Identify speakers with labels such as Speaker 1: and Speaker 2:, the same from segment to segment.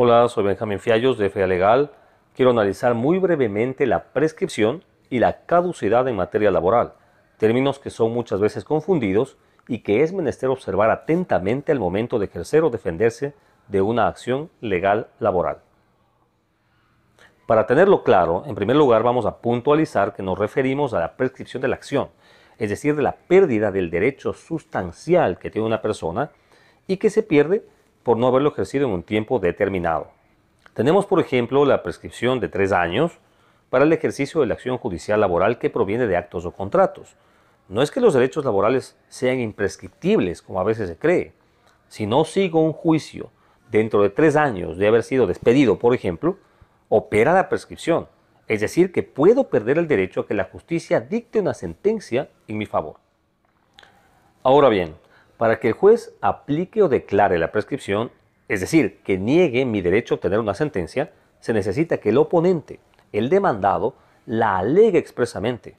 Speaker 1: Hola, soy Benjamín Fiallos de FEA Legal. Quiero analizar muy brevemente la prescripción y la caducidad en materia laboral, términos que son muchas veces confundidos y que es menester observar atentamente al momento de ejercer o defenderse de una acción legal laboral. Para tenerlo claro, en primer lugar vamos a puntualizar que nos referimos a la prescripción de la acción, es decir, de la pérdida del derecho sustancial que tiene una persona y que se pierde por no haberlo ejercido en un tiempo determinado. Tenemos, por ejemplo, la prescripción de tres años para el ejercicio de la acción judicial laboral que proviene de actos o contratos. No es que los derechos laborales sean imprescriptibles, como a veces se cree. Si no sigo un juicio dentro de tres años de haber sido despedido, por ejemplo, opera la prescripción, es decir, que puedo perder el derecho a que la justicia dicte una sentencia en mi favor. Ahora bien, para que el juez aplique o declare la prescripción, es decir, que niegue mi derecho a obtener una sentencia, se necesita que el oponente, el demandado, la alegue expresamente,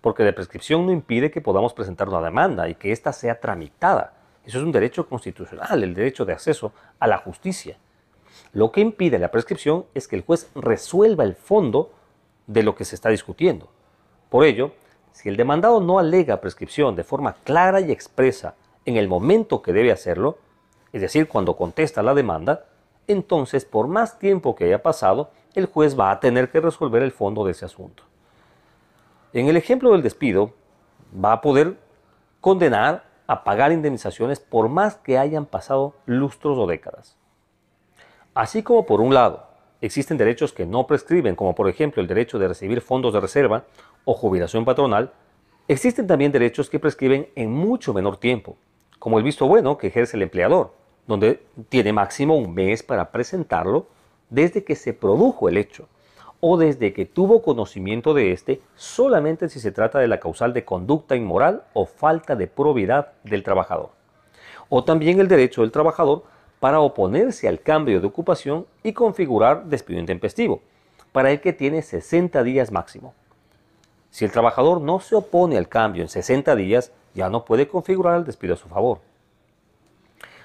Speaker 1: porque la prescripción no impide que podamos presentar una demanda y que ésta sea tramitada. Eso es un derecho constitucional, el derecho de acceso a la justicia. Lo que impide la prescripción es que el juez resuelva el fondo de lo que se está discutiendo. Por ello, si el demandado no alega prescripción de forma clara y expresa en el momento que debe hacerlo, es decir, cuando contesta la demanda, entonces por más tiempo que haya pasado, el juez va a tener que resolver el fondo de ese asunto. En el ejemplo del despido, va a poder condenar a pagar indemnizaciones por más que hayan pasado lustros o décadas. Así como por un lado existen derechos que no prescriben, como por ejemplo el derecho de recibir fondos de reserva o jubilación patronal, existen también derechos que prescriben en mucho menor tiempo, como el visto bueno que ejerce el empleador, donde tiene máximo un mes para presentarlo desde que se produjo el hecho o desde que tuvo conocimiento de éste solamente si se trata de la causal de conducta inmoral o falta de probidad del trabajador. O también el derecho del trabajador para oponerse al cambio de ocupación y configurar despido intempestivo, para el que tiene 60 días máximo. Si el trabajador no se opone al cambio en 60 días, ya no puede configurar el despido a su favor.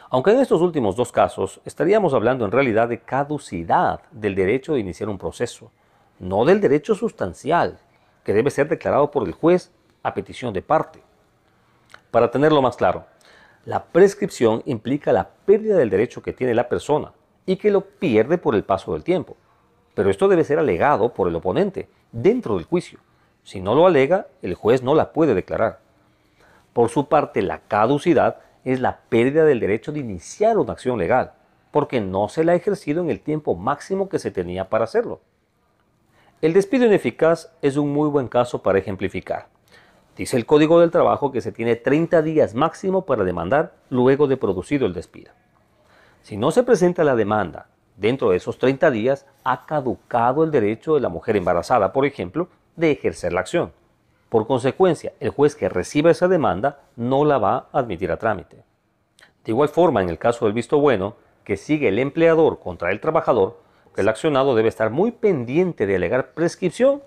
Speaker 1: Aunque en estos últimos dos casos estaríamos hablando en realidad de caducidad del derecho de iniciar un proceso, no del derecho sustancial, que debe ser declarado por el juez a petición de parte. Para tenerlo más claro, la prescripción implica la pérdida del derecho que tiene la persona y que lo pierde por el paso del tiempo. Pero esto debe ser alegado por el oponente dentro del juicio. Si no lo alega, el juez no la puede declarar. Por su parte, la caducidad es la pérdida del derecho de iniciar una acción legal, porque no se la ha ejercido en el tiempo máximo que se tenía para hacerlo. El despido ineficaz es un muy buen caso para ejemplificar. Dice el Código del Trabajo que se tiene 30 días máximo para demandar luego de producido el despido. Si no se presenta la demanda dentro de esos 30 días, ha caducado el derecho de la mujer embarazada, por ejemplo, de ejercer la acción. Por consecuencia, el juez que reciba esa demanda no la va a admitir a trámite. De igual forma, en el caso del visto bueno, que sigue el empleador contra el trabajador, el accionado debe estar muy pendiente de alegar prescripción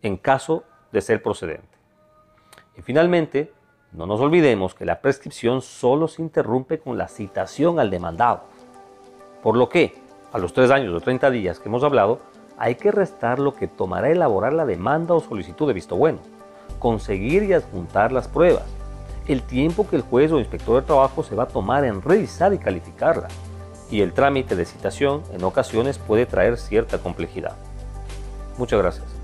Speaker 1: en caso de ser procedente. Y finalmente, no nos olvidemos que la prescripción solo se interrumpe con la citación al demandado, por lo que a los tres años o 30 días que hemos hablado, hay que restar lo que tomará elaborar la demanda o solicitud de visto bueno conseguir y adjuntar las pruebas, el tiempo que el juez o inspector de trabajo se va a tomar en revisar y calificarla, y el trámite de citación en ocasiones puede traer cierta complejidad. Muchas gracias.